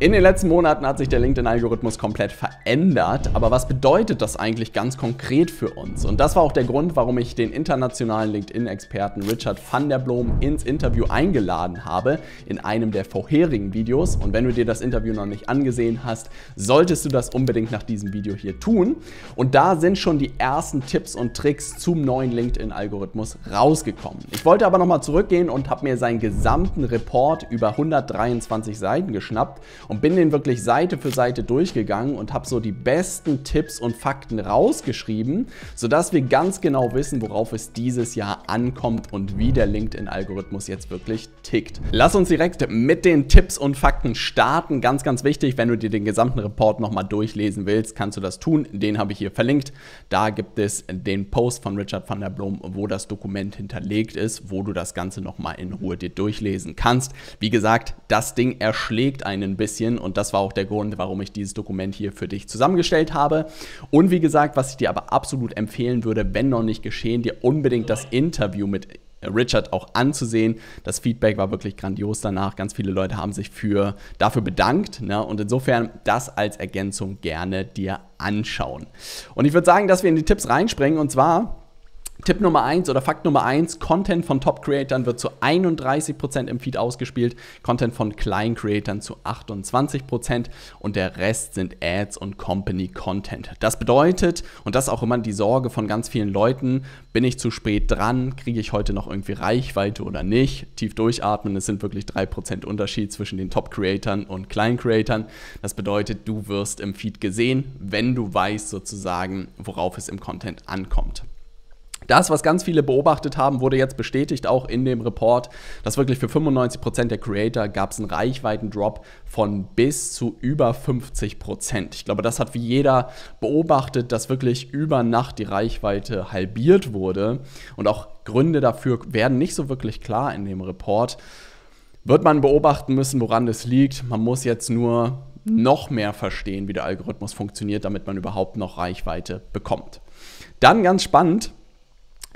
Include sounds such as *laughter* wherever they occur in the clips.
In den letzten Monaten hat sich der LinkedIn-Algorithmus komplett verändert, aber was bedeutet das eigentlich ganz konkret für uns? Und das war auch der Grund, warum ich den internationalen LinkedIn-Experten Richard van der Blom ins Interview eingeladen habe, in einem der vorherigen Videos. Und wenn du dir das Interview noch nicht angesehen hast, solltest du das unbedingt nach diesem Video hier tun. Und da sind schon die ersten Tipps und Tricks zum neuen LinkedIn-Algorithmus rausgekommen. Ich wollte aber nochmal zurückgehen und habe mir seinen gesamten Report über 123 Seiten geschnappt und bin den wirklich Seite für Seite durchgegangen und habe so die besten Tipps und Fakten rausgeschrieben, sodass wir ganz genau wissen, worauf es dieses Jahr ankommt und wie der LinkedIn-Algorithmus jetzt wirklich tickt. Lass uns direkt mit den Tipps und Fakten starten. Ganz, ganz wichtig, wenn du dir den gesamten Report nochmal durchlesen willst, kannst du das tun. Den habe ich hier verlinkt. Da gibt es den Post von Richard van der Blom, wo das Dokument hinterlegt ist, wo du das Ganze nochmal in Ruhe dir durchlesen kannst. Wie gesagt, das Ding erschlägt einen bisschen bisschen und das war auch der Grund, warum ich dieses Dokument hier für dich zusammengestellt habe. Und wie gesagt, was ich dir aber absolut empfehlen würde, wenn noch nicht geschehen, dir unbedingt das Interview mit Richard auch anzusehen. Das Feedback war wirklich grandios danach. Ganz viele Leute haben sich für, dafür bedankt. Ne? Und insofern das als Ergänzung gerne dir anschauen. Und ich würde sagen, dass wir in die Tipps reinspringen. Und zwar Tipp Nummer eins oder Fakt Nummer eins: Content von Top-Creatern wird zu 31% im Feed ausgespielt, Content von Klein-Creatern zu 28% und der Rest sind Ads und Company-Content. Das bedeutet, und das ist auch immer die Sorge von ganz vielen Leuten, bin ich zu spät dran, kriege ich heute noch irgendwie Reichweite oder nicht? Tief durchatmen, es sind wirklich 3% Unterschied zwischen den Top-Creatern und Klein-Creatern. Das bedeutet, du wirst im Feed gesehen, wenn du weißt sozusagen, worauf es im Content ankommt. Das, was ganz viele beobachtet haben, wurde jetzt bestätigt, auch in dem Report, dass wirklich für 95% der Creator gab es einen Reichweiten-Drop von bis zu über 50%. Ich glaube, das hat wie jeder beobachtet, dass wirklich über Nacht die Reichweite halbiert wurde. Und auch Gründe dafür werden nicht so wirklich klar in dem Report. Wird man beobachten müssen, woran das liegt. Man muss jetzt nur noch mehr verstehen, wie der Algorithmus funktioniert, damit man überhaupt noch Reichweite bekommt. Dann ganz spannend,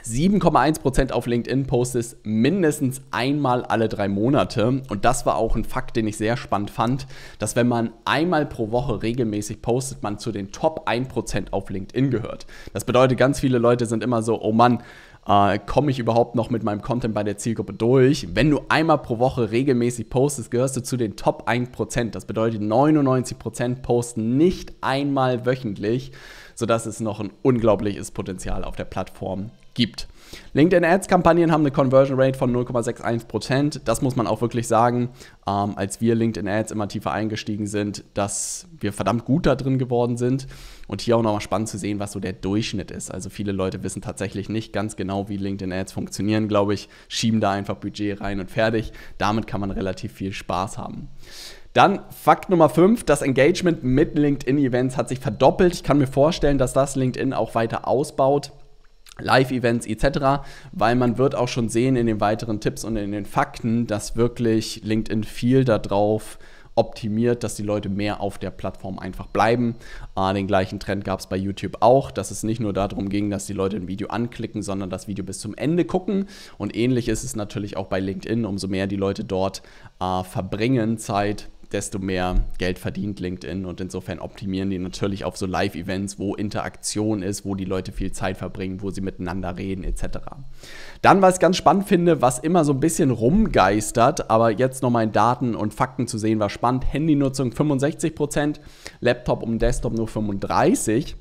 7,1% auf LinkedIn postest mindestens einmal alle drei Monate. Und das war auch ein Fakt, den ich sehr spannend fand, dass wenn man einmal pro Woche regelmäßig postet, man zu den Top 1% auf LinkedIn gehört. Das bedeutet, ganz viele Leute sind immer so, oh Mann, äh, komme ich überhaupt noch mit meinem Content bei der Zielgruppe durch? Wenn du einmal pro Woche regelmäßig postest, gehörst du zu den Top 1%. Das bedeutet, 99% posten nicht einmal wöchentlich, sodass es noch ein unglaubliches Potenzial auf der Plattform gibt gibt. LinkedIn Ads Kampagnen haben eine Conversion Rate von 0,61%. Das muss man auch wirklich sagen. Ähm, als wir LinkedIn Ads immer tiefer eingestiegen sind, dass wir verdammt gut da drin geworden sind. Und hier auch nochmal spannend zu sehen, was so der Durchschnitt ist. Also viele Leute wissen tatsächlich nicht ganz genau, wie LinkedIn Ads funktionieren, glaube ich. Schieben da einfach Budget rein und fertig. Damit kann man relativ viel Spaß haben. Dann Fakt Nummer 5, das Engagement mit LinkedIn-Events hat sich verdoppelt. Ich kann mir vorstellen, dass das LinkedIn auch weiter ausbaut. Live-Events etc., weil man wird auch schon sehen in den weiteren Tipps und in den Fakten, dass wirklich LinkedIn viel darauf optimiert, dass die Leute mehr auf der Plattform einfach bleiben. Ah, den gleichen Trend gab es bei YouTube auch, dass es nicht nur darum ging, dass die Leute ein Video anklicken, sondern das Video bis zum Ende gucken. Und ähnlich ist es natürlich auch bei LinkedIn. Umso mehr die Leute dort äh, verbringen Zeit, desto mehr Geld verdient LinkedIn. Und insofern optimieren die natürlich auf so Live-Events, wo Interaktion ist, wo die Leute viel Zeit verbringen, wo sie miteinander reden etc. Dann, was ich ganz spannend finde, was immer so ein bisschen rumgeistert, aber jetzt nochmal in Daten und Fakten zu sehen, war spannend. Handynutzung 65%, Laptop und Desktop nur 35%.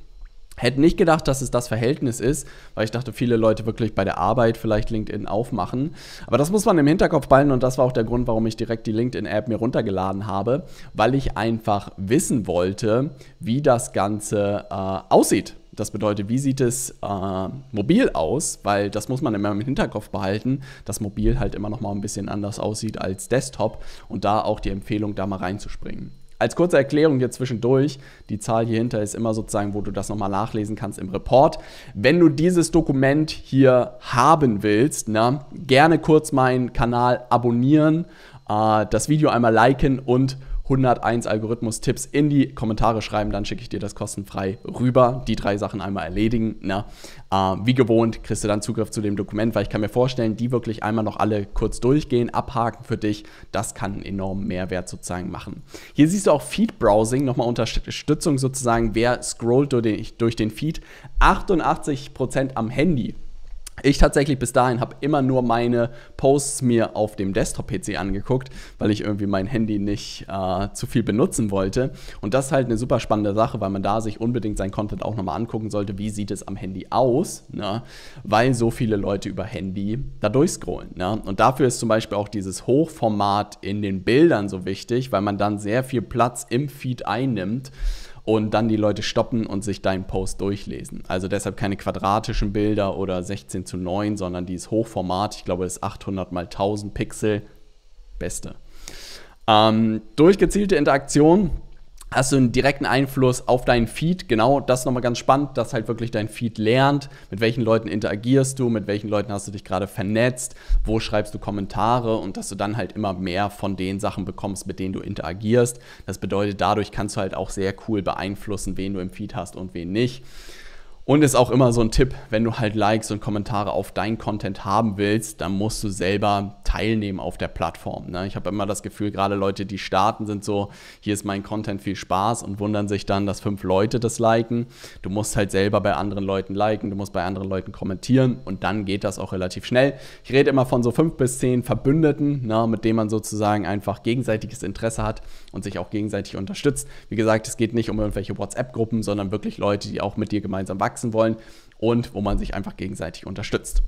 Hätte nicht gedacht, dass es das Verhältnis ist, weil ich dachte, viele Leute wirklich bei der Arbeit vielleicht LinkedIn aufmachen. Aber das muss man im Hinterkopf behalten und das war auch der Grund, warum ich direkt die LinkedIn-App mir runtergeladen habe, weil ich einfach wissen wollte, wie das Ganze äh, aussieht. Das bedeutet, wie sieht es äh, mobil aus? Weil das muss man immer im Hinterkopf behalten, dass mobil halt immer noch mal ein bisschen anders aussieht als Desktop und da auch die Empfehlung, da mal reinzuspringen als kurze Erklärung hier zwischendurch, die Zahl hier hinter ist immer sozusagen, wo du das nochmal nachlesen kannst im Report. Wenn du dieses Dokument hier haben willst, ne, gerne kurz meinen Kanal abonnieren, äh, das Video einmal liken und 101 Algorithmus-Tipps in die Kommentare schreiben, dann schicke ich dir das kostenfrei rüber. Die drei Sachen einmal erledigen. Ne? Äh, wie gewohnt kriegst du dann Zugriff zu dem Dokument, weil ich kann mir vorstellen, die wirklich einmal noch alle kurz durchgehen, abhaken für dich. Das kann einen enormen Mehrwert sozusagen machen. Hier siehst du auch Feed-Browsing, nochmal Unterstützung sozusagen. Wer scrollt durch den, durch den Feed? 88% am Handy ich tatsächlich bis dahin habe immer nur meine Posts mir auf dem Desktop-PC angeguckt, weil ich irgendwie mein Handy nicht äh, zu viel benutzen wollte. Und das ist halt eine super spannende Sache, weil man da sich unbedingt sein Content auch nochmal angucken sollte, wie sieht es am Handy aus, ne? weil so viele Leute über Handy da durchscrollen. Ne? Und dafür ist zum Beispiel auch dieses Hochformat in den Bildern so wichtig, weil man dann sehr viel Platz im Feed einnimmt und dann die Leute stoppen und sich deinen Post durchlesen. Also deshalb keine quadratischen Bilder oder 16 zu 9, sondern dieses Hochformat, ich glaube das 800 mal 1000 Pixel, beste. Ähm, durch gezielte Interaktion hast du einen direkten Einfluss auf deinen Feed. Genau, das ist nochmal ganz spannend, dass halt wirklich dein Feed lernt, mit welchen Leuten interagierst du, mit welchen Leuten hast du dich gerade vernetzt, wo schreibst du Kommentare und dass du dann halt immer mehr von den Sachen bekommst, mit denen du interagierst. Das bedeutet, dadurch kannst du halt auch sehr cool beeinflussen, wen du im Feed hast und wen nicht. Und ist auch immer so ein Tipp, wenn du halt Likes und Kommentare auf deinen Content haben willst, dann musst du selber teilnehmen auf der Plattform. Ne? Ich habe immer das Gefühl, gerade Leute, die starten, sind so, hier ist mein Content, viel Spaß und wundern sich dann, dass fünf Leute das liken. Du musst halt selber bei anderen Leuten liken, du musst bei anderen Leuten kommentieren und dann geht das auch relativ schnell. Ich rede immer von so fünf bis zehn Verbündeten, ne, mit denen man sozusagen einfach gegenseitiges Interesse hat und sich auch gegenseitig unterstützt. Wie gesagt, es geht nicht um irgendwelche WhatsApp-Gruppen, sondern wirklich Leute, die auch mit dir gemeinsam wachsen wachsen wollen und wo man sich einfach gegenseitig unterstützt.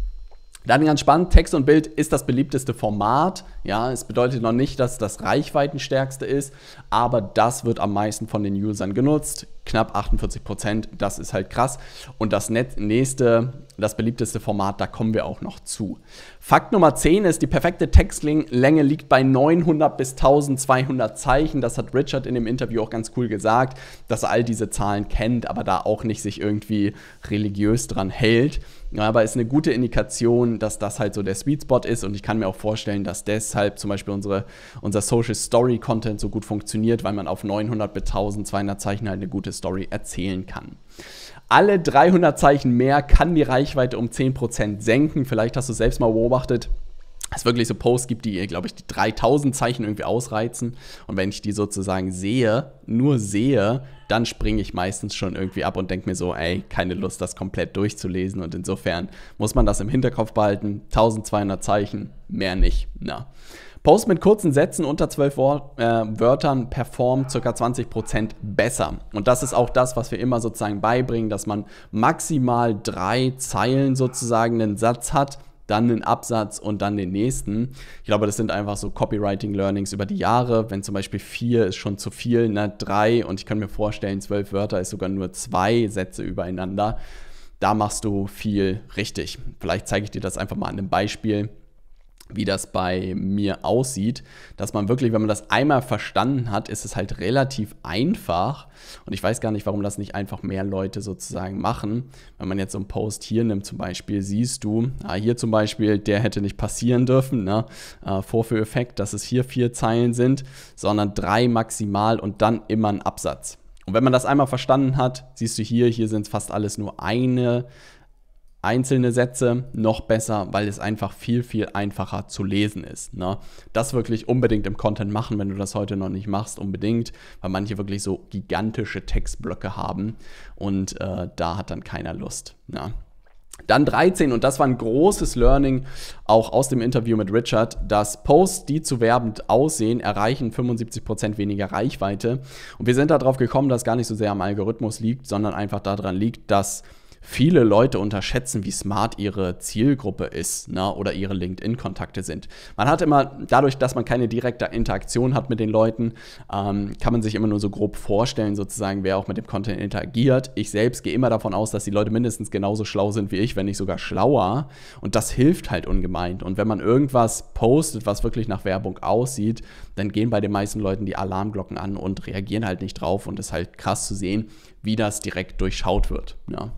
Dann ganz spannend, Text und Bild ist das beliebteste Format. Ja, es bedeutet noch nicht, dass das reichweitenstärkste ist, aber das wird am meisten von den Usern genutzt. Knapp 48 Prozent, das ist halt krass. Und das nächste, das beliebteste Format, da kommen wir auch noch zu. Fakt Nummer 10 ist, die perfekte Textlänge liegt bei 900 bis 1200 Zeichen. Das hat Richard in dem Interview auch ganz cool gesagt, dass er all diese Zahlen kennt, aber da auch nicht sich irgendwie religiös dran hält aber ist eine gute Indikation, dass das halt so der Sweet Spot ist und ich kann mir auch vorstellen, dass deshalb zum Beispiel unsere, unser Social Story Content so gut funktioniert, weil man auf 900 bis 1200 Zeichen halt eine gute Story erzählen kann. Alle 300 Zeichen mehr kann die Reichweite um 10% senken. Vielleicht hast du es selbst mal beobachtet es wirklich so Posts gibt, die, glaube ich, die 3000 Zeichen irgendwie ausreizen. Und wenn ich die sozusagen sehe, nur sehe, dann springe ich meistens schon irgendwie ab und denke mir so, ey, keine Lust, das komplett durchzulesen. Und insofern muss man das im Hinterkopf behalten. 1200 Zeichen, mehr nicht. Na. Post mit kurzen Sätzen unter 12 Wort, äh, Wörtern performt ca. 20% besser. Und das ist auch das, was wir immer sozusagen beibringen, dass man maximal drei Zeilen sozusagen einen Satz hat dann einen Absatz und dann den nächsten. Ich glaube, das sind einfach so Copywriting-Learnings über die Jahre. Wenn zum Beispiel vier ist schon zu viel, ne, drei und ich kann mir vorstellen, zwölf Wörter ist sogar nur zwei Sätze übereinander. Da machst du viel richtig. Vielleicht zeige ich dir das einfach mal an einem Beispiel wie das bei mir aussieht, dass man wirklich, wenn man das einmal verstanden hat, ist es halt relativ einfach. Und ich weiß gar nicht, warum das nicht einfach mehr Leute sozusagen machen. Wenn man jetzt so einen Post hier nimmt zum Beispiel, siehst du, ah, hier zum Beispiel, der hätte nicht passieren dürfen, ne? äh, Vorführeffekt, dass es hier vier Zeilen sind, sondern drei maximal und dann immer ein Absatz. Und wenn man das einmal verstanden hat, siehst du hier, hier sind es fast alles nur eine einzelne Sätze noch besser, weil es einfach viel, viel einfacher zu lesen ist. Ne? Das wirklich unbedingt im Content machen, wenn du das heute noch nicht machst, unbedingt, weil manche wirklich so gigantische Textblöcke haben und äh, da hat dann keiner Lust. Ne? Dann 13, und das war ein großes Learning auch aus dem Interview mit Richard, dass Posts, die zu werbend aussehen, erreichen 75% weniger Reichweite. Und wir sind darauf gekommen, dass gar nicht so sehr am Algorithmus liegt, sondern einfach daran liegt, dass viele Leute unterschätzen, wie smart ihre Zielgruppe ist ne, oder ihre LinkedIn-Kontakte sind. Man hat immer, dadurch, dass man keine direkte Interaktion hat mit den Leuten, ähm, kann man sich immer nur so grob vorstellen, sozusagen, wer auch mit dem Content interagiert. Ich selbst gehe immer davon aus, dass die Leute mindestens genauso schlau sind wie ich, wenn nicht sogar schlauer. Und das hilft halt ungemein. Und wenn man irgendwas postet, was wirklich nach Werbung aussieht, dann gehen bei den meisten Leuten die Alarmglocken an und reagieren halt nicht drauf. Und es ist halt krass zu sehen, wie das direkt durchschaut wird. Ja.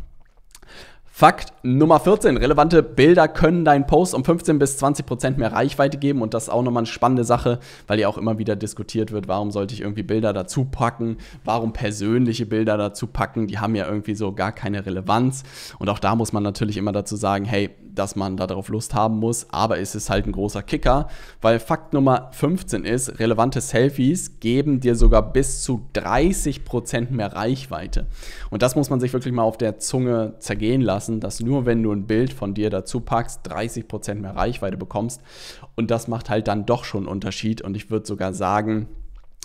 Fakt Nummer 14. Relevante Bilder können deinen Post um 15 bis 20 Prozent mehr Reichweite geben und das ist auch nochmal eine spannende Sache, weil ja auch immer wieder diskutiert wird, warum sollte ich irgendwie Bilder dazu packen, warum persönliche Bilder dazu packen, die haben ja irgendwie so gar keine Relevanz und auch da muss man natürlich immer dazu sagen, hey, dass man darauf Lust haben muss, aber es ist halt ein großer Kicker, weil Fakt Nummer 15 ist, relevante Selfies geben dir sogar bis zu 30 Prozent mehr Reichweite und das muss man sich wirklich mal auf der Zunge zergehen lassen lassen, dass nur wenn du ein Bild von dir dazu packst, 30% mehr Reichweite bekommst. Und das macht halt dann doch schon einen Unterschied. Und ich würde sogar sagen,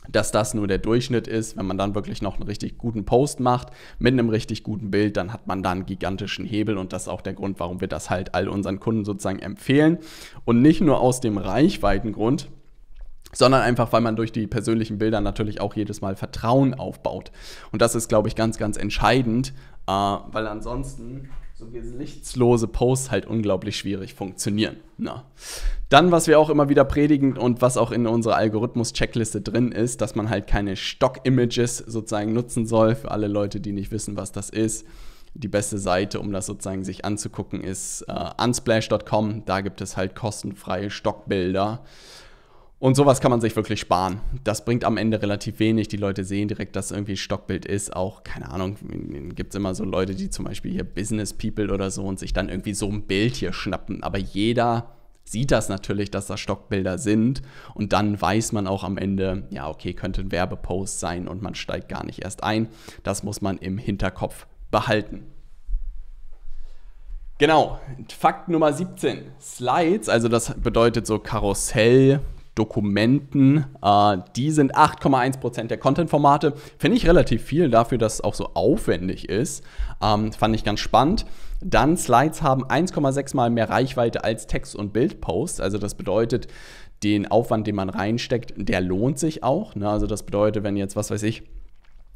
dass das nur der Durchschnitt ist. Wenn man dann wirklich noch einen richtig guten Post macht mit einem richtig guten Bild, dann hat man da einen gigantischen Hebel und das ist auch der Grund, warum wir das halt all unseren Kunden sozusagen empfehlen. Und nicht nur aus dem Reichweitengrund, sondern einfach, weil man durch die persönlichen Bilder natürlich auch jedes Mal Vertrauen aufbaut. Und das ist, glaube ich, ganz, ganz entscheidend, äh, weil ansonsten so gesichtslose Posts halt unglaublich schwierig funktionieren. Na. Ne? Dann, was wir auch immer wieder predigen und was auch in unserer Algorithmus-Checkliste drin ist, dass man halt keine Stock-Images sozusagen nutzen soll. Für alle Leute, die nicht wissen, was das ist, die beste Seite, um das sozusagen sich anzugucken, ist äh, unsplash.com. Da gibt es halt kostenfreie Stockbilder und sowas kann man sich wirklich sparen. Das bringt am Ende relativ wenig. Die Leute sehen direkt, dass irgendwie ein Stockbild ist. Auch, keine Ahnung, gibt es immer so Leute, die zum Beispiel hier Business People oder so und sich dann irgendwie so ein Bild hier schnappen. Aber jeder sieht das natürlich, dass das Stockbilder sind. Und dann weiß man auch am Ende, ja, okay, könnte ein Werbepost sein und man steigt gar nicht erst ein. Das muss man im Hinterkopf behalten. Genau, Fakt Nummer 17. Slides, also das bedeutet so Karussell, Dokumenten. Äh, die sind 8,1% der Content-Formate. Finde ich relativ viel dafür, dass es auch so aufwendig ist. Ähm, fand ich ganz spannend. Dann Slides haben 1,6 mal mehr Reichweite als Text- und Bildposts. Also das bedeutet, den Aufwand, den man reinsteckt, der lohnt sich auch. Ne? Also das bedeutet, wenn jetzt, was weiß ich,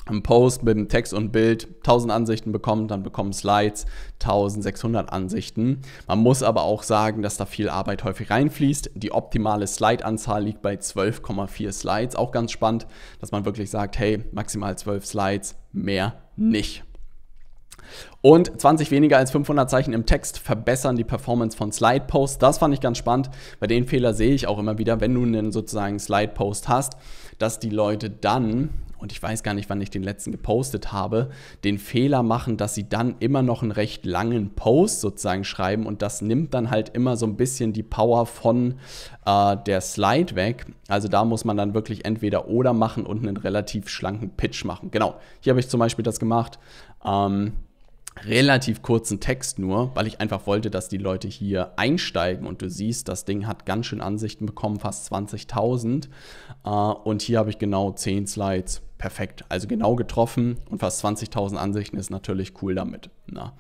einen Post mit dem Text und Bild 1000 Ansichten bekommt, dann bekommen Slides 1600 Ansichten. Man muss aber auch sagen, dass da viel Arbeit häufig reinfließt. Die optimale Slide-Anzahl liegt bei 12,4 Slides. Auch ganz spannend, dass man wirklich sagt, hey, maximal 12 Slides, mehr nicht. Und 20 weniger als 500 Zeichen im Text verbessern die Performance von Slide Posts. Das fand ich ganz spannend, Bei den Fehler sehe ich auch immer wieder, wenn du einen sozusagen Slide Post hast, dass die Leute dann und ich weiß gar nicht, wann ich den letzten gepostet habe, den Fehler machen, dass sie dann immer noch einen recht langen Post sozusagen schreiben und das nimmt dann halt immer so ein bisschen die Power von äh, der Slide weg. Also da muss man dann wirklich entweder oder machen und einen relativ schlanken Pitch machen. Genau, hier habe ich zum Beispiel das gemacht. Ähm, relativ kurzen Text nur, weil ich einfach wollte, dass die Leute hier einsteigen und du siehst, das Ding hat ganz schön Ansichten bekommen, fast 20.000 äh, und hier habe ich genau 10 Slides, perfekt. Also genau getroffen und fast 20.000 Ansichten ist natürlich cool damit. Na. Ne?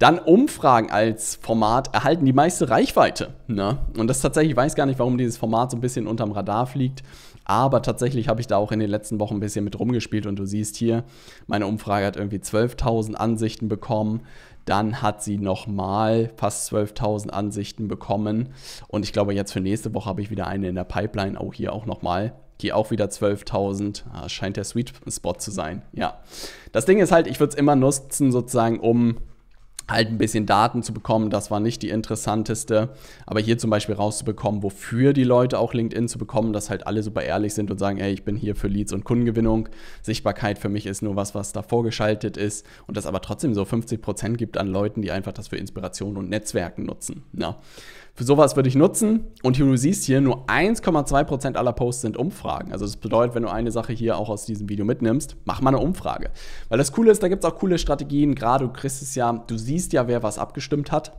Dann Umfragen als Format erhalten die meiste Reichweite. Ne? Und das tatsächlich, ich weiß gar nicht, warum dieses Format so ein bisschen unterm Radar fliegt. Aber tatsächlich habe ich da auch in den letzten Wochen ein bisschen mit rumgespielt und du siehst hier, meine Umfrage hat irgendwie 12.000 Ansichten bekommen. Dann hat sie nochmal fast 12.000 Ansichten bekommen. Und ich glaube, jetzt für nächste Woche habe ich wieder eine in der Pipeline, auch hier auch nochmal. Gehe auch wieder 12.000. Ah, äh, scheint der Sweet Spot zu sein. Ja. Das Ding ist halt, ich würde es immer nutzen, sozusagen, um halt ein bisschen Daten zu bekommen. Das war nicht die interessanteste. Aber hier zum Beispiel rauszubekommen, wofür die Leute auch LinkedIn zu bekommen, dass halt alle super ehrlich sind und sagen, ey, ich bin hier für Leads und Kundengewinnung. Sichtbarkeit für mich ist nur was, was da vorgeschaltet ist und das aber trotzdem so 50% Prozent gibt an Leuten, die einfach das für Inspiration und Netzwerken nutzen. Ja. Ne? Für sowas würde ich nutzen. Und wie du siehst hier, nur 1,2% aller Posts sind Umfragen. Also das bedeutet, wenn du eine Sache hier auch aus diesem Video mitnimmst, mach mal eine Umfrage. Weil das Coole ist, da gibt es auch coole Strategien. Gerade du kriegst es ja, du siehst ja, wer was abgestimmt hat.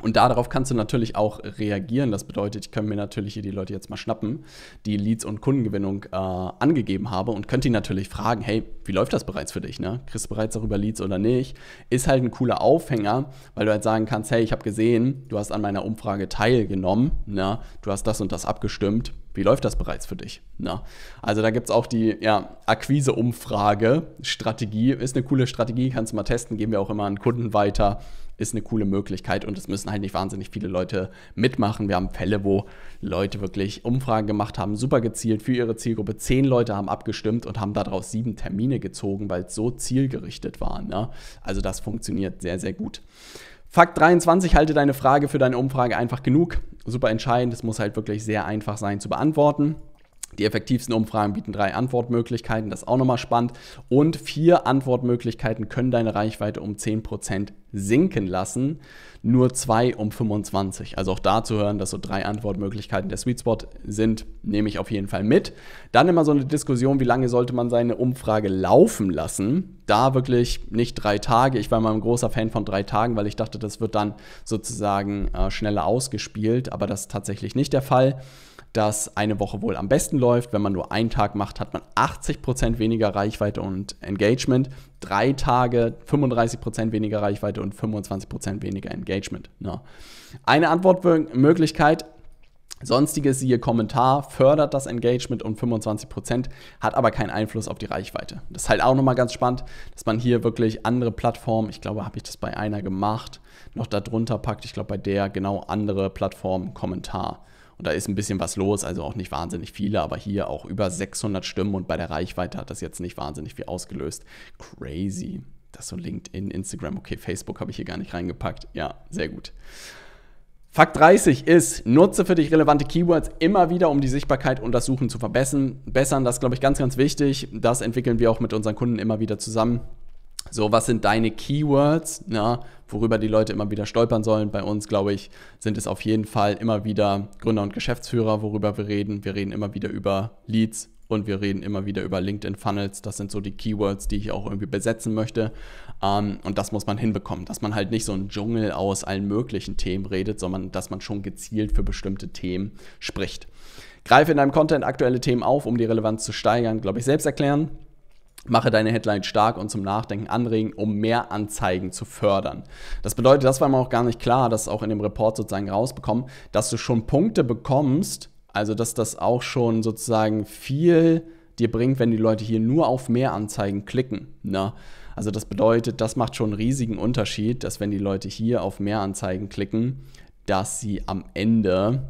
Und darauf kannst du natürlich auch reagieren. Das bedeutet, ich könnte mir natürlich hier die Leute jetzt mal schnappen, die Leads und Kundengewinnung äh, angegeben habe und könnte die natürlich fragen, hey, wie läuft das bereits für dich? Ne? Kriegst du bereits darüber Leads oder nicht? Ist halt ein cooler Aufhänger, weil du halt sagen kannst, hey, ich habe gesehen, du hast an meiner Umfrage teilgenommen, ne? du hast das und das abgestimmt. Wie läuft das bereits für dich? Ne? Also da gibt es auch die ja, Akquise-Umfrage-Strategie. Ist eine coole Strategie, kannst du mal testen, geben wir auch immer an Kunden weiter ist eine coole Möglichkeit und es müssen halt nicht wahnsinnig viele Leute mitmachen. Wir haben Fälle, wo Leute wirklich Umfragen gemacht haben, super gezielt für ihre Zielgruppe. Zehn Leute haben abgestimmt und haben daraus sieben Termine gezogen, weil es so zielgerichtet war. Ne? Also das funktioniert sehr, sehr gut. Fakt 23, halte deine Frage für deine Umfrage einfach genug. Super entscheidend, es muss halt wirklich sehr einfach sein zu beantworten. Die effektivsten Umfragen bieten drei Antwortmöglichkeiten, das ist auch nochmal spannend. Und vier Antwortmöglichkeiten können deine Reichweite um 10% sinken lassen, nur zwei um 25. Also auch da zu hören, dass so drei Antwortmöglichkeiten der Sweet Spot sind, nehme ich auf jeden Fall mit. Dann immer so eine Diskussion, wie lange sollte man seine Umfrage laufen lassen. Da wirklich nicht drei Tage. Ich war mal ein großer Fan von drei Tagen, weil ich dachte, das wird dann sozusagen äh, schneller ausgespielt, aber das ist tatsächlich nicht der Fall dass eine Woche wohl am besten läuft. Wenn man nur einen Tag macht, hat man 80% weniger Reichweite und Engagement. Drei Tage 35% weniger Reichweite und 25% weniger Engagement. Ja. Eine Antwortmöglichkeit. Sonstiges, siehe Kommentar, fördert das Engagement um 25%, hat aber keinen Einfluss auf die Reichweite. Das ist halt auch nochmal ganz spannend, dass man hier wirklich andere Plattformen, ich glaube, habe ich das bei einer gemacht, noch darunter packt, ich glaube, bei der genau andere Plattform, Kommentar. Und da ist ein bisschen was los, also auch nicht wahnsinnig viele, aber hier auch über 600 Stimmen und bei der Reichweite hat das jetzt nicht wahnsinnig viel ausgelöst. Crazy. Das so LinkedIn, Instagram, okay, Facebook habe ich hier gar nicht reingepackt. Ja, sehr gut. Fakt 30 ist, nutze für dich relevante Keywords immer wieder, um die Sichtbarkeit und das Suchen zu verbessern. Bessern, das ist, glaube ich, ganz, ganz wichtig. Das entwickeln wir auch mit unseren Kunden immer wieder zusammen. So, was sind deine Keywords, na, worüber die Leute immer wieder stolpern sollen? Bei uns, glaube ich, sind es auf jeden Fall immer wieder Gründer und Geschäftsführer, worüber wir reden. Wir reden immer wieder über Leads und wir reden immer wieder über LinkedIn Funnels. Das sind so die Keywords, die ich auch irgendwie besetzen möchte. Ähm, und das muss man hinbekommen, dass man halt nicht so einen Dschungel aus allen möglichen Themen redet, sondern dass man schon gezielt für bestimmte Themen spricht. Greife in deinem Content aktuelle Themen auf, um die Relevanz zu steigern, glaube ich, selbst erklären. Mache deine Headline stark und zum Nachdenken anregen, um mehr Anzeigen zu fördern. Das bedeutet, das war mir auch gar nicht klar, das auch in dem Report sozusagen rausbekommen, dass du schon Punkte bekommst, also dass das auch schon sozusagen viel dir bringt, wenn die Leute hier nur auf mehr Anzeigen klicken. Ne? Also das bedeutet, das macht schon einen riesigen Unterschied, dass wenn die Leute hier auf mehr Anzeigen klicken, dass sie am Ende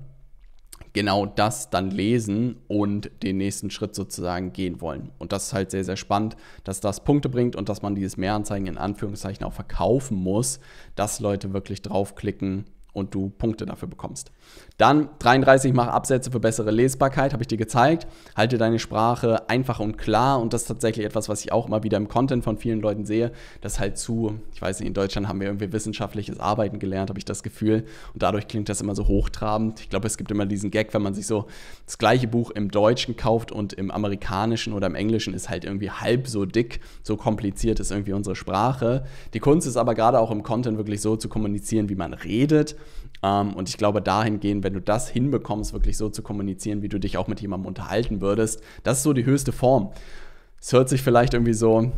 genau das dann lesen und den nächsten Schritt sozusagen gehen wollen. Und das ist halt sehr, sehr spannend, dass das Punkte bringt und dass man dieses Mehranzeigen in Anführungszeichen auch verkaufen muss, dass Leute wirklich draufklicken und du Punkte dafür bekommst. Dann 33, mach Absätze für bessere Lesbarkeit, habe ich dir gezeigt. Halte deine Sprache einfach und klar und das ist tatsächlich etwas, was ich auch immer wieder im Content von vielen Leuten sehe, dass halt zu, ich weiß nicht, in Deutschland haben wir irgendwie wissenschaftliches Arbeiten gelernt, habe ich das Gefühl und dadurch klingt das immer so hochtrabend. Ich glaube, es gibt immer diesen Gag, wenn man sich so das gleiche Buch im Deutschen kauft und im Amerikanischen oder im Englischen ist halt irgendwie halb so dick, so kompliziert ist irgendwie unsere Sprache. Die Kunst ist aber gerade auch im Content wirklich so zu kommunizieren, wie man redet um, ähm, und ich glaube, dahingehend, wenn du das hinbekommst, wirklich so zu kommunizieren, wie du dich auch mit jemandem unterhalten würdest, das ist so die höchste Form. Es hört sich vielleicht irgendwie so,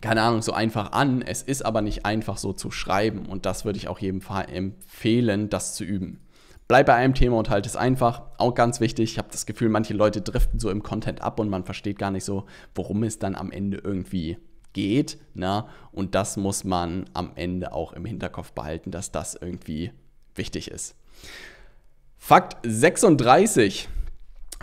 keine Ahnung, so einfach an. Es ist aber nicht einfach so zu schreiben. Und das würde ich auch jedem Fall empfehlen, das zu üben. Bleib bei einem Thema und halt es einfach. Auch ganz wichtig, ich habe das Gefühl, manche Leute driften so im Content ab und man versteht gar nicht so, worum es dann am Ende irgendwie geht. Na? Ne? Und das muss man am Ende auch im Hinterkopf behalten, dass das irgendwie wichtig ist. Fakt 36.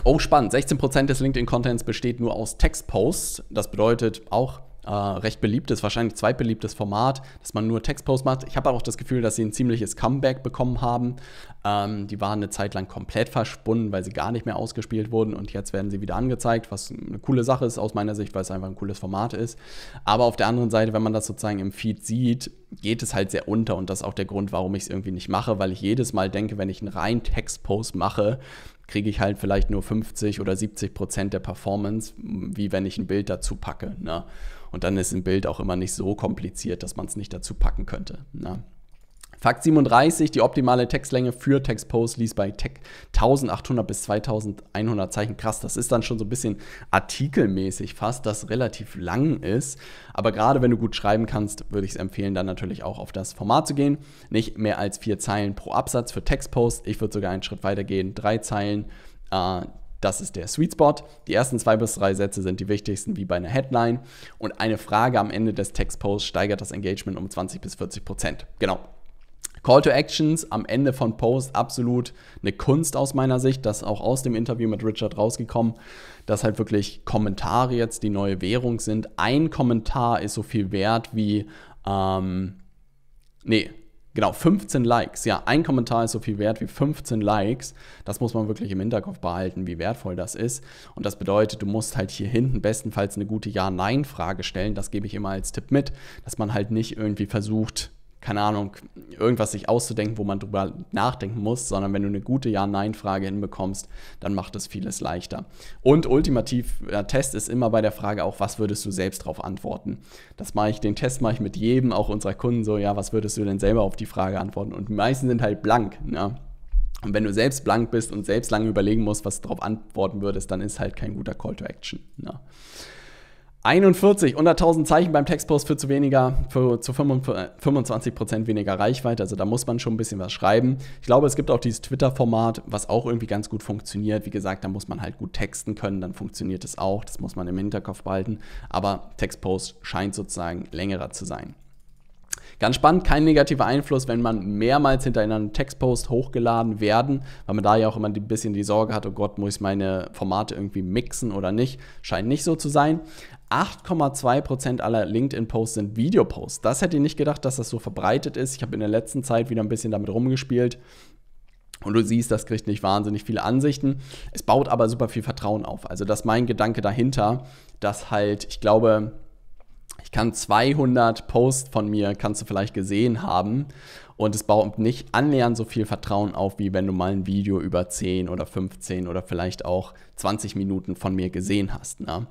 Oh, spannend. 16% des LinkedIn-Contents besteht nur aus Textposts. Das bedeutet auch äh, recht beliebtes, wahrscheinlich zweitbeliebtes Format, dass man nur Textposts macht. Ich habe auch das Gefühl, dass sie ein ziemliches Comeback bekommen haben. Ähm, die waren eine Zeit lang komplett verschwunden, weil sie gar nicht mehr ausgespielt wurden und jetzt werden sie wieder angezeigt, was eine coole Sache ist aus meiner Sicht, weil es einfach ein cooles Format ist. Aber auf der anderen Seite, wenn man das sozusagen im Feed sieht, geht es halt sehr unter und das ist auch der Grund, warum ich es irgendwie nicht mache, weil ich jedes Mal denke, wenn ich einen reinen Textpost mache, kriege ich halt vielleicht nur 50 oder 70 Prozent der Performance, wie wenn ich ein Bild dazu packe. Ne? Und dann ist ein Bild auch immer nicht so kompliziert, dass man es nicht dazu packen könnte. Na? Ne? Fakt 37, die optimale Textlänge für Textpost liest bei Tech 1800 bis 2100 Zeichen. Krass, das ist dann schon so ein bisschen artikelmäßig fast, das relativ lang ist. Aber gerade wenn du gut schreiben kannst, würde ich es empfehlen, dann natürlich auch auf das Format zu gehen. Nicht mehr als vier Zeilen pro Absatz für Textpost. Ich würde sogar einen Schritt weiter gehen, drei Zeilen. Äh, das ist der Sweet Spot. Die ersten zwei bis drei Sätze sind die wichtigsten, wie bei einer Headline. Und eine Frage am Ende des Textposts steigert das Engagement um 20 bis 40 Prozent. Genau. Call to Actions am Ende von Post absolut eine Kunst aus meiner Sicht, das auch aus dem Interview mit Richard rausgekommen, dass halt wirklich Kommentare jetzt die neue Währung sind. Ein Kommentar ist so viel wert wie, ähm, nee, Genau, 15 Likes. Ja, ein Kommentar ist so viel wert wie 15 Likes. Das muss man wirklich im Hinterkopf behalten, wie wertvoll das ist. Und das bedeutet, du musst halt hier hinten bestenfalls eine gute Ja-Nein-Frage stellen. Das gebe ich immer als Tipp mit, dass man halt nicht irgendwie versucht, keine Ahnung, irgendwas sich auszudenken, wo man drüber nachdenken muss, sondern wenn du eine gute Ja-Nein-Frage hinbekommst, dann macht es vieles leichter. Und ultimativ, der äh, Test ist immer bei der Frage auch, was würdest du selbst darauf antworten? Das mache ich, den Test mache ich mit jedem, auch unserer Kunden so, ja, was würdest du denn selber auf die Frage antworten? Und die meisten sind halt blank, ne? Und wenn du selbst blank bist und selbst lange überlegen musst, was du darauf antworten würdest, dann ist halt kein guter Call to Action. Ne? 41, 100.000 Zeichen beim Textpost für zu weniger, für zu 25% äh, weniger Reichweite. Also da muss man schon ein bisschen was schreiben. Ich glaube, es gibt auch dieses Twitter-Format, was auch irgendwie ganz gut funktioniert. Wie gesagt, da muss man halt gut texten können, dann funktioniert es auch. Das muss man im Hinterkopf behalten. Aber Textpost scheint sozusagen längerer zu sein. Ganz spannend, kein negativer Einfluss, wenn man mehrmals hintereinander einem Textpost hochgeladen werden, weil man da ja auch immer ein bisschen die Sorge hat, oh Gott, muss ich meine Formate irgendwie mixen oder nicht. Scheint nicht so zu sein. 8,2% aller LinkedIn-Posts sind Videoposts. Das hätte ich nicht gedacht, dass das so verbreitet ist. Ich habe in der letzten Zeit wieder ein bisschen damit rumgespielt. Und du siehst, das kriegt nicht wahnsinnig viele Ansichten. Es baut aber super viel Vertrauen auf. Also, das ist mein Gedanke dahinter, dass halt, ich glaube, ich kann 200 Posts von mir, kannst du vielleicht gesehen haben. Und es baut nicht annähernd so viel Vertrauen auf, wie wenn du mal ein Video über 10 oder 15 oder vielleicht auch 20 Minuten von mir gesehen hast. Ne?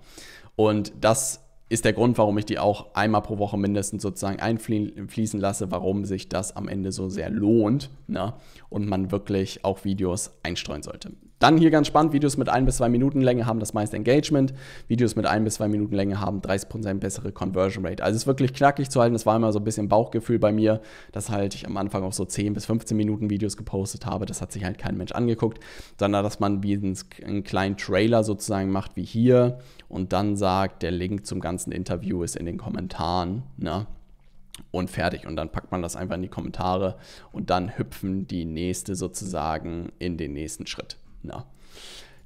Und das ist der Grund, warum ich die auch einmal pro Woche mindestens sozusagen einfließen lasse, warum sich das am Ende so sehr lohnt ne? und man wirklich auch Videos einstreuen sollte. Dann hier ganz spannend, Videos mit 1 bis zwei Minuten Länge haben das meiste Engagement, Videos mit 1 bis zwei Minuten Länge haben 30% bessere Conversion Rate. Also es ist wirklich knackig zu halten, das war immer so ein bisschen Bauchgefühl bei mir, dass halt ich am Anfang auch so 10 bis 15 Minuten Videos gepostet habe, das hat sich halt kein Mensch angeguckt, sondern dass man wie einen kleinen Trailer sozusagen macht wie hier und dann sagt, der Link zum ganzen Interview ist in den Kommentaren, ne? und fertig. Und dann packt man das einfach in die Kommentare und dann hüpfen die nächste sozusagen in den nächsten Schritt. Na,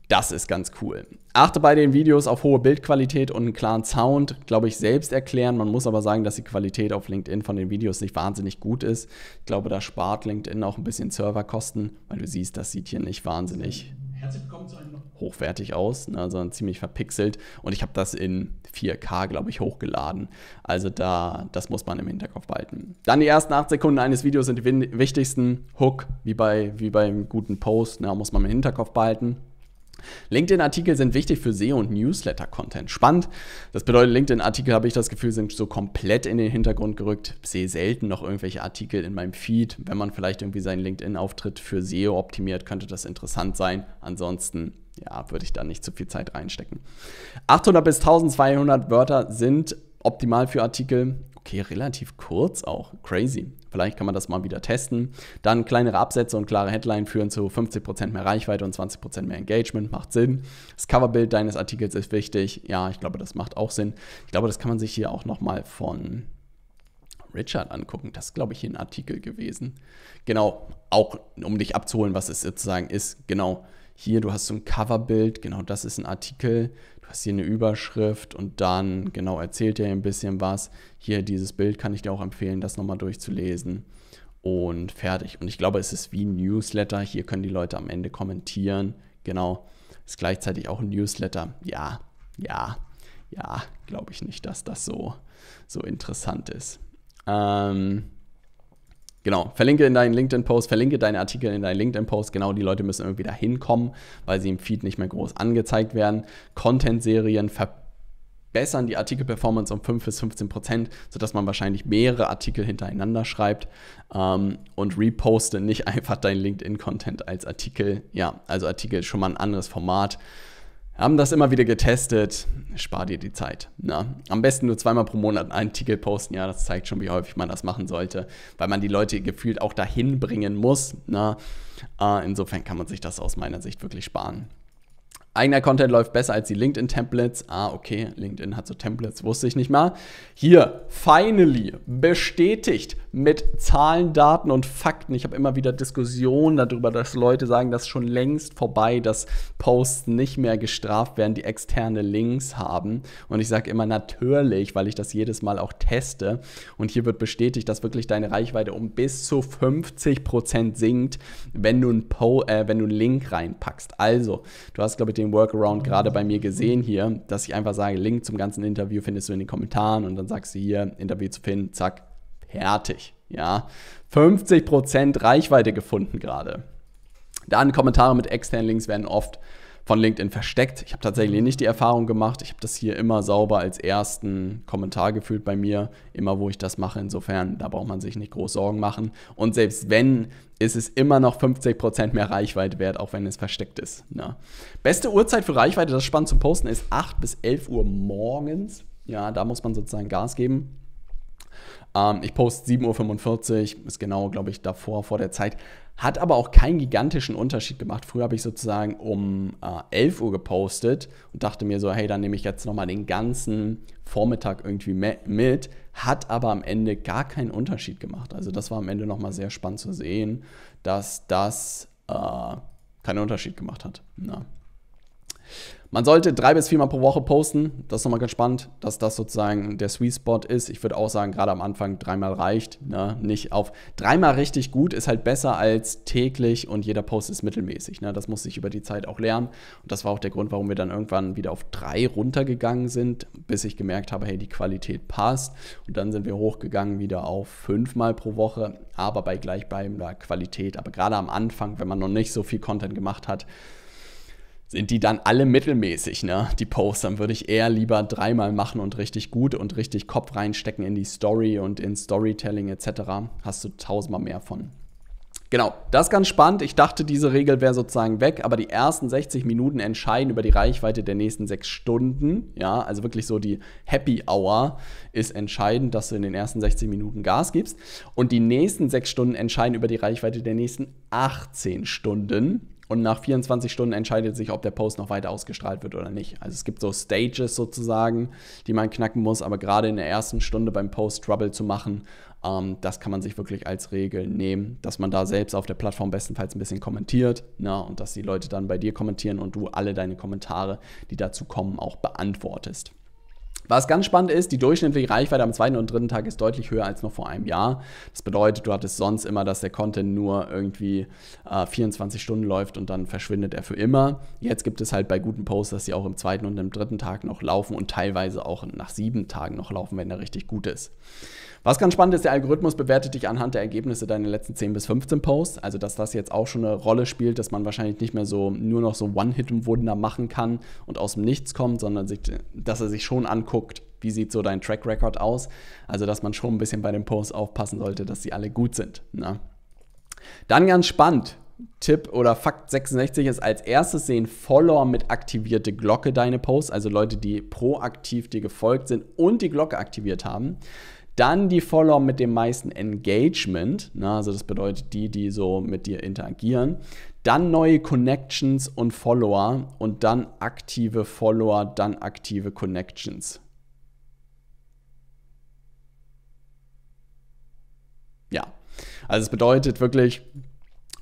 das ist ganz cool. Achte bei den Videos auf hohe Bildqualität und einen klaren Sound, glaube ich, selbst erklären. Man muss aber sagen, dass die Qualität auf LinkedIn von den Videos nicht wahnsinnig gut ist. Ich glaube, da spart LinkedIn auch ein bisschen Serverkosten, weil du siehst, das sieht hier nicht wahnsinnig. Herzlich willkommen zu einem neuen hochwertig aus, ne, sondern ziemlich verpixelt. Und ich habe das in 4K, glaube ich, hochgeladen. Also da, das muss man im Hinterkopf behalten. Dann die ersten 8 Sekunden eines Videos sind die wichtigsten. Hook, wie bei wie beim guten Post, ne, muss man im Hinterkopf behalten. LinkedIn-Artikel sind wichtig für SEO und Newsletter-Content. Spannend. Das bedeutet, LinkedIn-Artikel, habe ich das Gefühl, sind so komplett in den Hintergrund gerückt. Sehe selten noch irgendwelche Artikel in meinem Feed. Wenn man vielleicht irgendwie seinen LinkedIn-Auftritt für SEO optimiert, könnte das interessant sein. Ansonsten ja, würde ich da nicht zu viel Zeit reinstecken. 800 bis 1200 Wörter sind optimal für Artikel. Okay, relativ kurz auch. Crazy. Vielleicht kann man das mal wieder testen. Dann kleinere Absätze und klare Headline führen zu 50% mehr Reichweite und 20% mehr Engagement. Macht Sinn. Das Coverbild deines Artikels ist wichtig. Ja, ich glaube, das macht auch Sinn. Ich glaube, das kann man sich hier auch nochmal von Richard angucken. Das ist, glaube ich, hier ein Artikel gewesen. Genau, auch um dich abzuholen, was es sozusagen ist. Genau hier, du hast so ein Coverbild, genau das ist ein Artikel, du hast hier eine Überschrift und dann genau erzählt er ein bisschen was. Hier dieses Bild kann ich dir auch empfehlen, das nochmal durchzulesen und fertig. Und ich glaube, es ist wie ein Newsletter, hier können die Leute am Ende kommentieren, genau, ist gleichzeitig auch ein Newsletter. Ja, ja, ja, glaube ich nicht, dass das so, so interessant ist. Ähm, Genau, verlinke in deinen LinkedIn-Post, verlinke deine Artikel in deinen LinkedIn-Post. Genau, die Leute müssen irgendwie da hinkommen, weil sie im Feed nicht mehr groß angezeigt werden. Content-Serien verbessern die Artikel-Performance um 5 bis 15 Prozent, sodass man wahrscheinlich mehrere Artikel hintereinander schreibt ähm, und reposte nicht *laughs* einfach deinen LinkedIn-Content als Artikel. Ja, also Artikel ist schon mal ein anderes Format. Haben das immer wieder getestet. Spar dir die Zeit. Na, ne? am besten nur zweimal pro Monat einen Artikel posten. Ja, das zeigt schon, wie häufig man das machen sollte, weil man die Leute gefühlt auch dahin bringen muss. Na, ne? äh, insofern kann man sich das aus meiner Sicht wirklich sparen. Eigener Content läuft besser als die LinkedIn-Templates. Ah, okay, LinkedIn hat so Templates, wusste ich nicht mal. Hier, finally, bestätigt mit Zahlen, Daten und Fakten. Ich habe immer wieder Diskussionen darüber, dass Leute sagen, das ist schon längst vorbei, dass Posts nicht mehr gestraft werden, die externe Links haben. Und ich sage immer natürlich, weil ich das jedes Mal auch teste. Und hier wird bestätigt, dass wirklich deine Reichweite um bis zu 50% sinkt, wenn du einen äh, Link reinpackst. Also, du hast, glaube ich, den den Workaround gerade bei mir gesehen hier, dass ich einfach sage, Link zum ganzen Interview findest du in den Kommentaren und dann sagst du hier, Interview zu finden, zack, fertig. Ja, 50% Reichweite gefunden gerade. Dann Kommentare mit externen Links werden oft von LinkedIn versteckt. Ich habe tatsächlich nicht die Erfahrung gemacht. Ich habe das hier immer sauber als ersten Kommentar gefühlt bei mir, immer wo ich das mache. Insofern, da braucht man sich nicht groß Sorgen machen. Und selbst wenn, ist es immer noch 50% mehr Reichweite wert, auch wenn es versteckt ist. Na. Ne? Beste Uhrzeit für Reichweite, das ist spannend zum Posten, ist 8 bis 11 Uhr morgens. Ja, da muss man sozusagen Gas geben. Ähm, ich poste 7.45 Uhr, ist genau, glaube ich, davor, vor der Zeit. Hat aber auch keinen gigantischen Unterschied gemacht. Früher habe ich sozusagen um äh, 11 Uhr gepostet und dachte mir so, hey, dann nehme ich jetzt nochmal den ganzen Vormittag irgendwie mit. Hat aber am Ende gar keinen Unterschied gemacht. Also das war am Ende nochmal sehr spannend zu sehen, dass das äh, keinen Unterschied gemacht hat. Na. Man sollte drei bis viermal pro Woche posten. Das ist nochmal ganz spannend, dass das sozusagen der Sweet Spot ist. Ich würde auch sagen, gerade am Anfang dreimal reicht. Ne? Nicht auf dreimal richtig gut ist halt besser als täglich und jeder Post ist mittelmäßig. Ne? Das muss ich über die Zeit auch lernen. Und das war auch der Grund, warum wir dann irgendwann wieder auf drei runtergegangen sind, bis ich gemerkt habe, hey, die Qualität passt. Und dann sind wir hochgegangen wieder auf fünfmal pro Woche, aber bei gleichbleibender Qualität. Aber gerade am Anfang, wenn man noch nicht so viel Content gemacht hat, sind die dann alle mittelmäßig, ne? Die Posts, dann würde ich eher lieber dreimal machen und richtig gut und richtig Kopf reinstecken in die Story und in Storytelling etc. Hast du tausendmal mehr von. Genau, das ist ganz spannend. Ich dachte, diese Regel wäre sozusagen weg, aber die ersten 60 Minuten entscheiden über die Reichweite der nächsten sechs Stunden. Ja, also wirklich so die Happy Hour ist entscheidend, dass du in den ersten 60 Minuten Gas gibst. Und die nächsten sechs Stunden entscheiden über die Reichweite der nächsten 18 Stunden und nach 24 Stunden entscheidet sich, ob der Post noch weiter ausgestrahlt wird oder nicht. Also es gibt so Stages sozusagen, die man knacken muss, aber gerade in der ersten Stunde beim Post Trouble zu machen, ähm, das kann man sich wirklich als Regel nehmen, dass man da selbst auf der Plattform bestenfalls ein bisschen kommentiert na, ne, und dass die Leute dann bei dir kommentieren und du alle deine Kommentare, die dazu kommen, auch beantwortest. Was ganz spannend ist, die durchschnittliche Reichweite am zweiten und dritten Tag ist deutlich höher als noch vor einem Jahr. Das bedeutet, du hattest sonst immer, dass der Content nur irgendwie äh, 24 Stunden läuft und dann verschwindet er für immer. Jetzt gibt es halt bei guten Posts, dass sie auch im zweiten und im dritten Tag noch laufen und teilweise auch nach sieben Tagen noch laufen, wenn er richtig gut ist. Was ganz spannend ist, der Algorithmus bewertet dich anhand der Ergebnisse deiner letzten 10 bis 15 Posts. Also, dass das jetzt auch schon eine Rolle spielt, dass man wahrscheinlich nicht mehr so nur noch so One-Hit-Wunder machen kann und aus dem Nichts kommt, sondern sich, dass er sich schon anguckt, wie sieht so dein Track Record aus. Also, dass man schon ein bisschen bei den Posts aufpassen sollte, dass sie alle gut sind. Na? Ne? Dann ganz spannend. Tipp oder Fakt 66 ist, als erstes sehen Follower mit aktivierte Glocke deine Posts, also Leute, die proaktiv dir gefolgt sind und die Glocke aktiviert haben. Dann die Follower mit dem meisten Engagement, na, also das bedeutet die, die so mit dir interagieren. Dann neue Connections und Follower und dann aktive Follower, dann aktive Connections. Ja, also es bedeutet wirklich,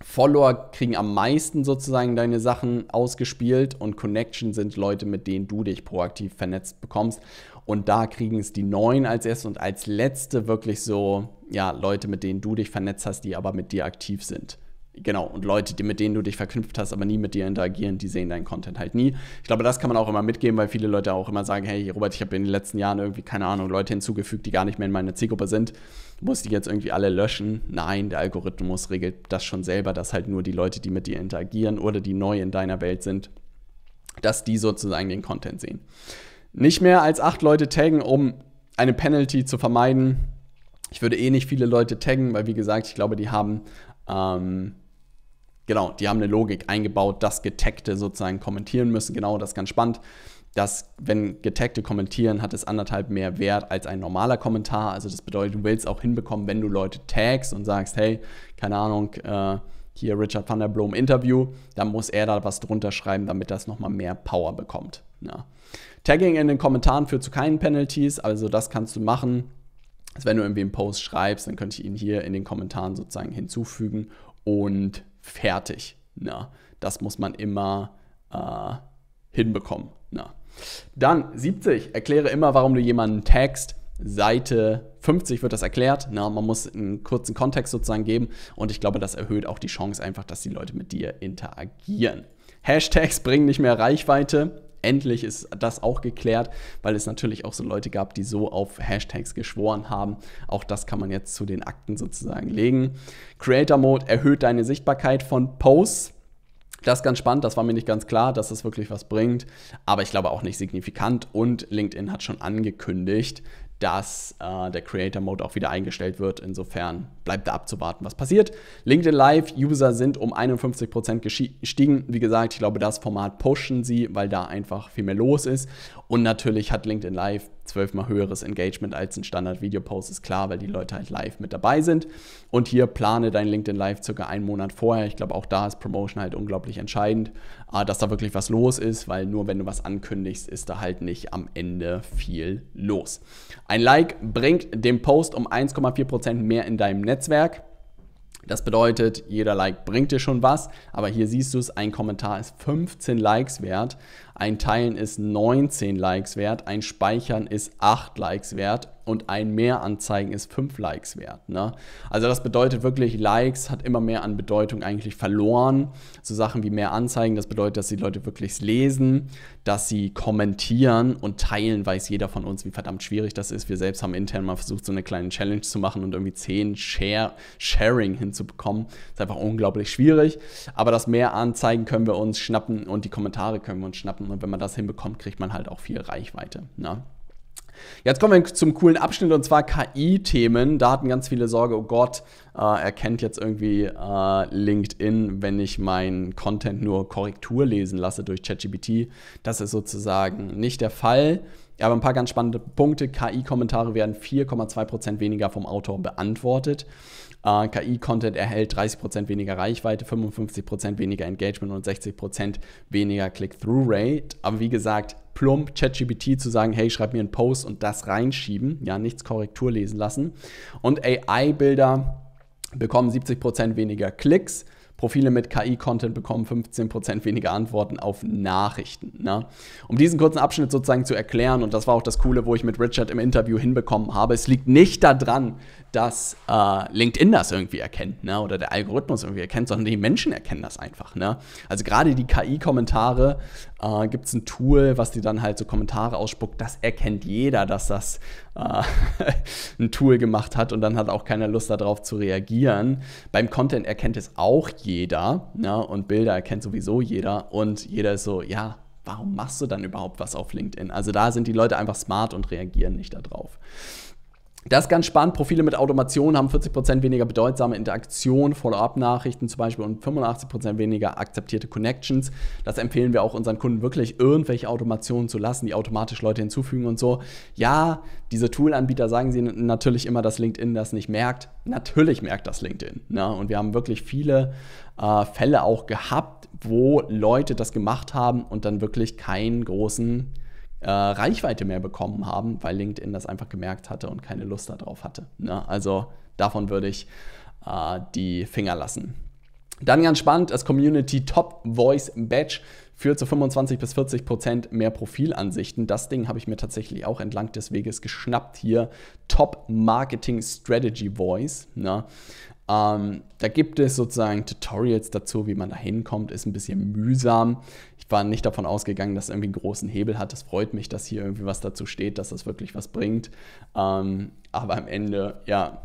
Follower kriegen am meisten sozusagen deine Sachen ausgespielt und Connections sind Leute, mit denen du dich proaktiv vernetzt bekommst. Und da kriegen es die neuen als erste und als letzte wirklich so, ja, Leute, mit denen du dich vernetzt hast, die aber mit dir aktiv sind. Genau, und Leute, die, mit denen du dich verknüpft hast, aber nie mit dir interagieren, die sehen deinen Content halt nie. Ich glaube, das kann man auch immer mitgeben, weil viele Leute auch immer sagen, hey Robert, ich habe in den letzten Jahren irgendwie, keine Ahnung, Leute hinzugefügt, die gar nicht mehr in meiner Zielgruppe sind. Muss die jetzt irgendwie alle löschen? Nein, der Algorithmus regelt das schon selber, dass halt nur die Leute, die mit dir interagieren oder die neu in deiner Welt sind, dass die sozusagen den Content sehen nicht mehr als acht Leute taggen, um eine Penalty zu vermeiden. Ich würde eh nicht viele Leute taggen, weil wie gesagt, ich glaube, die haben ähm, genau, die haben eine Logik eingebaut, dass Getagte sozusagen kommentieren müssen. Genau, das ist ganz spannend. Dass, wenn Getagte kommentieren, hat es anderthalb mehr Wert als ein normaler Kommentar. Also, das bedeutet, du willst auch hinbekommen, wenn du Leute taggst und sagst, hey, keine Ahnung, äh, hier Richard van der Blom Interview, dann muss er da was drunter schreiben, damit das nochmal mehr Power bekommt. Ja. Tagging in den Kommentaren führt zu keinen Penalties, also das kannst du machen. Also wenn du irgendwie einen Post schreibst, dann könnte ich ihn hier in den Kommentaren sozusagen hinzufügen und fertig. Na, das muss man immer äh, hinbekommen. Na. Dann 70. Erkläre immer, warum du jemanden tagst. Seite 50 wird das erklärt. Na, man muss einen kurzen Kontext sozusagen geben und ich glaube, das erhöht auch die Chance einfach, dass die Leute mit dir interagieren. Hashtags bringen nicht mehr Reichweite endlich ist das auch geklärt, weil es natürlich auch so Leute gab, die so auf Hashtags geschworen haben. Auch das kann man jetzt zu den Akten sozusagen legen. Creator Mode erhöht deine Sichtbarkeit von Posts. Das ist ganz spannend, das war mir nicht ganz klar, dass das wirklich was bringt, aber ich glaube auch nicht signifikant und LinkedIn hat schon angekündigt, dass äh, der Creator Mode auch wieder eingestellt wird. Insofern bleibt da abzuwarten, was passiert. LinkedIn Live User sind um 51% gestiegen. Wie gesagt, ich glaube, das Format pushen sie, weil da einfach viel mehr los ist. Und natürlich hat LinkedIn Live zwölfmal höheres Engagement als ein Standard-Video-Post, ist klar, weil die Leute halt live mit dabei sind. Und hier plane dein LinkedIn Live circa einen Monat vorher. Ich glaube, auch da ist Promotion halt unglaublich entscheidend, ah, dass da wirklich was los ist, weil nur wenn du was ankündigst, ist da halt nicht am Ende viel los. Ein Like bringt den Post um 1,4% mehr in deinem Netzwerk. Das bedeutet, jeder Like bringt dir schon was, aber hier siehst du es, ein Kommentar ist 15 Likes wert. Ein Teilen ist 19 Likes wert, ein Speichern ist 8 Likes wert und ein Mehranzeigen ist 5 Likes wert. Ne? Also das bedeutet wirklich, Likes hat immer mehr an Bedeutung eigentlich verloren. So Sachen wie mehr Anzeigen, das bedeutet, dass die Leute wirklich lesen, dass sie kommentieren und teilen, weiß jeder von uns, wie verdammt schwierig das ist. Wir selbst haben intern mal versucht, so eine kleine Challenge zu machen und irgendwie 10 Share, Sharing hinzubekommen. ist einfach unglaublich schwierig. Aber das Mehr Anzeigen können wir uns schnappen und die Kommentare können wir uns schnappen machen. Und wenn man das hinbekommt, kriegt man halt auch viel Reichweite. Ne? Jetzt kommen wir zum coolen Abschnitt und zwar KI-Themen. Da hatten ganz viele Sorge, oh Gott, äh, erkennt jetzt irgendwie äh, LinkedIn, wenn ich meinen Content nur Korrektur lesen lasse durch ChatGPT. Das ist sozusagen nicht der Fall. aber ein paar ganz spannende Punkte. KI-Kommentare werden 4,2% weniger vom Autor beantwortet äh, KI-Content erhält 30% weniger Reichweite, 55% weniger Engagement und 60% weniger Click-Through-Rate. Aber wie gesagt, plump ChatGPT zu sagen, hey, schreib mir einen Post und das reinschieben, ja, nichts Korrektur lesen lassen. Und AI-Bilder bekommen 70% weniger Klicks. Profile mit KI-Content bekommen 15% weniger Antworten auf Nachrichten. Ne? Um diesen kurzen Abschnitt sozusagen zu erklären, und das war auch das Coole, wo ich mit Richard im Interview hinbekommen habe, es liegt nicht daran, dass äh, LinkedIn das irgendwie erkennt ne? oder der Algorithmus irgendwie erkennt, sondern die Menschen erkennen das einfach. Ne? Also gerade die KI-Kommentare äh, gibt es ein Tool, was die dann halt so Kommentare ausspuckt. Das erkennt jeder, dass das äh, *laughs* ein Tool gemacht hat und dann hat auch keiner Lust darauf zu reagieren. Beim Content erkennt es auch jeder ne? und Bilder erkennt sowieso jeder und jeder ist so, ja, warum machst du dann überhaupt was auf LinkedIn? Also da sind die Leute einfach smart und reagieren nicht darauf. Das ist ganz spannend. Profile mit Automation haben 40% weniger bedeutsame Interaktion, Follow-up-Nachrichten zum Beispiel und 85% weniger akzeptierte Connections. Das empfehlen wir auch unseren Kunden wirklich, irgendwelche Automationen zu lassen, die automatisch Leute hinzufügen und so. Ja, diese Tool-Anbieter sagen sie natürlich immer, dass LinkedIn das nicht merkt. Natürlich merkt das LinkedIn. Ne? Und wir haben wirklich viele äh, Fälle auch gehabt, wo Leute das gemacht haben und dann wirklich keinen großen äh, Reichweite mehr bekommen haben, weil LinkedIn das einfach gemerkt hatte und keine Lust darauf hatte. Ne? Also davon würde ich äh, die Finger lassen. Dann ganz spannend, das Community Top Voice Badge führt zu 25 bis 40 Prozent mehr Profilansichten. Das Ding habe ich mir tatsächlich auch entlang des Weges geschnappt hier. Top Marketing Strategy Voice. Ne? Ähm, da gibt es sozusagen Tutorials dazu, wie man da hinkommt. Ist ein bisschen mühsam ich war nicht davon ausgegangen, dass es irgendwie einen großen Hebel hat. Es freut mich, dass hier irgendwie was dazu steht, dass das wirklich was bringt. Ähm, aber am Ende, ja,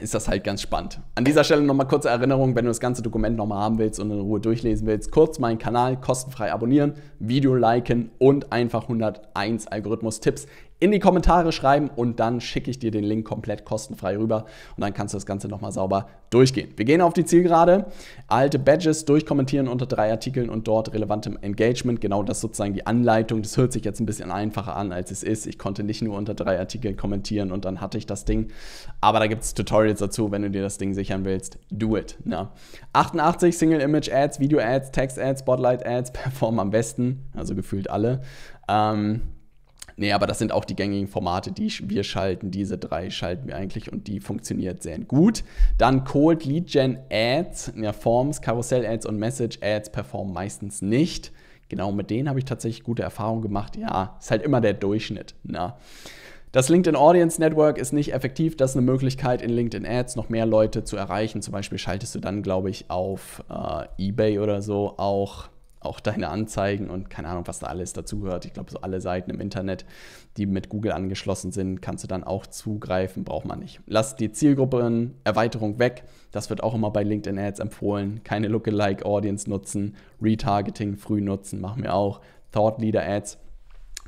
ist das halt ganz spannend. An dieser Stelle nochmal kurze Erinnerung, wenn du das ganze Dokument nochmal haben willst und in Ruhe durchlesen willst, kurz meinen Kanal kostenfrei abonnieren, Video liken und einfach 101 Algorithmus-Tipps in die Kommentare schreiben und dann schicke ich dir den Link komplett kostenfrei rüber und dann kannst du das Ganze nochmal sauber durchgehen. Wir gehen auf die Zielgerade, alte Badges durchkommentieren unter drei Artikeln und dort relevantem Engagement. Genau das ist sozusagen die Anleitung. Das hört sich jetzt ein bisschen einfacher an, als es ist. Ich konnte nicht nur unter drei Artikeln kommentieren und dann hatte ich das Ding. Aber da gibt es Tutorials dazu, wenn du dir das Ding sichern willst. Do it. Ne? 88 Single Image Ads, Video Ads, Text Ads, Spotlight Ads *laughs* performen am besten, also gefühlt alle. Ähm, Nee, aber das sind auch die gängigen Formate, die wir schalten. Diese drei schalten wir eigentlich und die funktioniert sehr gut. Dann Cold Lead Gen Ads, ja, Forms, Karussell Ads und Message Ads performen meistens nicht. Genau mit denen habe ich tatsächlich gute Erfahrungen gemacht. Ja, ist halt immer der Durchschnitt. Na. Ne? Das LinkedIn Audience Network ist nicht effektiv. Das ist eine Möglichkeit, in LinkedIn Ads noch mehr Leute zu erreichen. Zum Beispiel schaltest du dann, glaube ich, auf äh, eBay oder so auch auch deine Anzeigen und keine Ahnung, was da alles dazugehört. Ich glaube, so alle Seiten im Internet, die mit Google angeschlossen sind, kannst du dann auch zugreifen, braucht man nicht. Lass die Zielgruppenerweiterung weg. Das wird auch immer bei LinkedIn Ads empfohlen. Keine Lookalike Audience nutzen, Retargeting früh nutzen, machen wir auch. Thought Leader Ads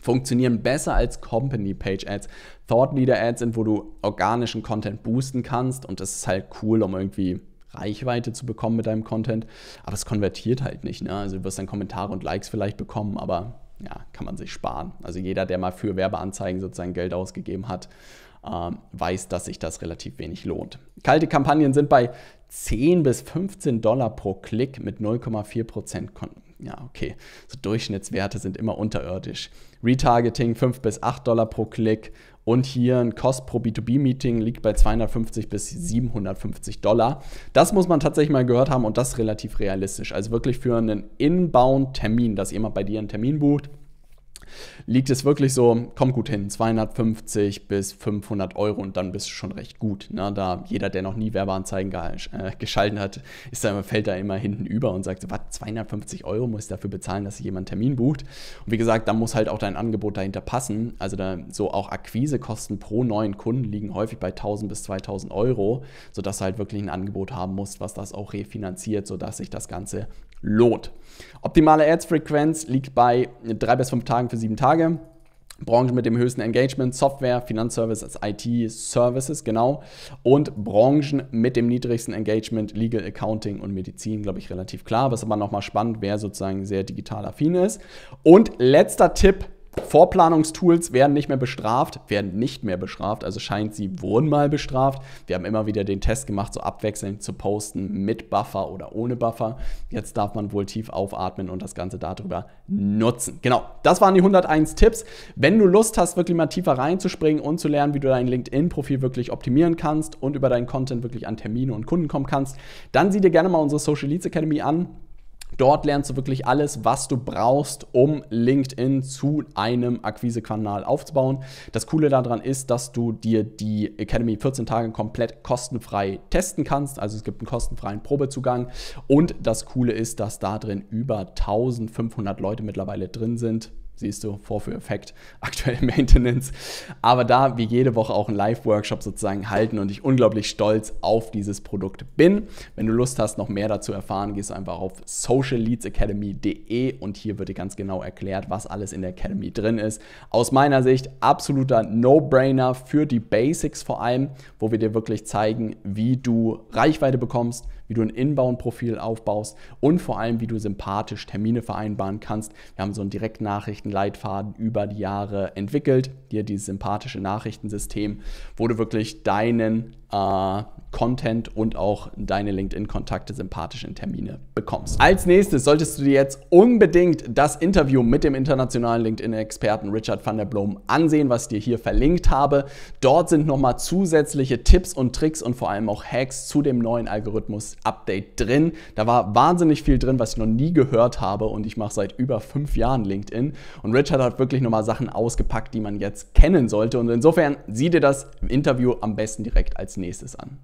funktionieren besser als Company Page Ads. Thought Leader Ads sind, wo du organischen Content boosten kannst und das ist halt cool, um irgendwie Reichweite zu bekommen mit deinem Content. Aber es konvertiert halt nicht. Ne? Also du wirst dann Kommentare und Likes vielleicht bekommen, aber ja, kann man sich sparen. Also jeder, der mal für Werbeanzeigen sozusagen Geld ausgegeben hat, ähm, weiß, dass sich das relativ wenig lohnt. Kalte Kampagnen sind bei 10 bis 15 Dollar pro Klick mit 0,4 Prozent. Ja, okay. So Durchschnittswerte sind immer unterirdisch. Retargeting 5 bis 8 Dollar pro Klick, und hier ein Cost pro B2B-Meeting liegt bei 250 bis 750 Dollar. Das muss man tatsächlich mal gehört haben und das relativ realistisch. Also wirklich für einen Inbound-Termin, dass jemand bei dir einen Termin bucht liegt es wirklich so, kommt gut hin, 250 bis 500 Euro und dann bist du schon recht gut. Ne? Da jeder, der noch nie Werbeanzeigen äh, geschalten hat, ist da, fällt da immer hinten über und sagt, was, 250 Euro muss ich dafür bezahlen, dass sich jemand einen Termin bucht? Und wie gesagt, da muss halt auch dein Angebot dahinter passen. Also da so auch Akquisekosten pro neuen Kunden liegen häufig bei 1000 bis 2000 Euro, sodass du halt wirklich ein Angebot haben musst, was das auch refinanziert, sodass sich das Ganze lohnt. Optimale Ads-Frequenz liegt bei 3 bis 5 Tagen für 7 Tage. Branchen mit dem höchsten Engagement, Software, Finanzservices, IT-Services, genau. Und Branchen mit dem niedrigsten Engagement, Legal, Accounting und Medizin, glaube ich, relativ klar. Was aber nochmal spannend, wer sozusagen sehr digital affin ist. Und letzter Tipp, Vorplanungstools werden nicht mehr bestraft, werden nicht mehr bestraft, also scheint sie wurden mal bestraft. Wir haben immer wieder den Test gemacht, so abwechselnd zu posten mit Buffer oder ohne Buffer. Jetzt darf man wohl tief aufatmen und das Ganze darüber nutzen. Genau, das waren die 101 Tipps. Wenn du Lust hast, wirklich mal tiefer reinzuspringen und zu lernen, wie du dein LinkedIn-Profil wirklich optimieren kannst und über deinen Content wirklich an Termine und Kunden kommen kannst, dann sieh dir gerne mal unsere Social Leads Academy an. Dort lernst du wirklich alles, was du brauchst, um LinkedIn zu einem Akquisekanal aufzubauen. Das Coole daran ist, dass du dir die Academy 14 Tage komplett kostenfrei testen kannst. Also es gibt einen kostenfreien Probezugang. Und das Coole ist, dass da drin über 1500 Leute mittlerweile drin sind Siehst du, Vorführeffekt, *laughs* aktuelle Maintenance. Aber da wir jede Woche auch einen Live-Workshop sozusagen halten und ich unglaublich stolz auf dieses Produkt bin. Wenn du Lust hast, noch mehr dazu erfahren, gehst du einfach auf socialleadsacademy.de und hier wird dir ganz genau erklärt, was alles in der Academy drin ist. Aus meiner Sicht absoluter No-Brainer für die Basics vor allem, wo wir dir wirklich zeigen, wie du Reichweite bekommst, wie du ein Inbound-Profil aufbaust und vor allem, wie du sympathisch Termine vereinbaren kannst. Wir haben so einen Direktnachrichtenleitfaden über die Jahre entwickelt, dir dieses sympathische Nachrichtensystem, wo du wirklich deinen äh, Content und auch deine LinkedIn-Kontakte sympathisch in Termine bekommst. Als nächstes solltest du dir jetzt unbedingt das Interview mit dem internationalen LinkedIn-Experten Richard van der Blom ansehen, was ich dir hier verlinkt habe. Dort sind nochmal zusätzliche Tipps und Tricks und vor allem auch Hacks zu dem neuen Algorithmus-Update drin. Da war wahnsinnig viel drin, was ich noch nie gehört habe und ich mache seit über fünf Jahren LinkedIn. Und Richard hat wirklich nochmal Sachen ausgepackt, die man jetzt kennen sollte. Und insofern sieh dir das Interview am besten direkt als nächstes an.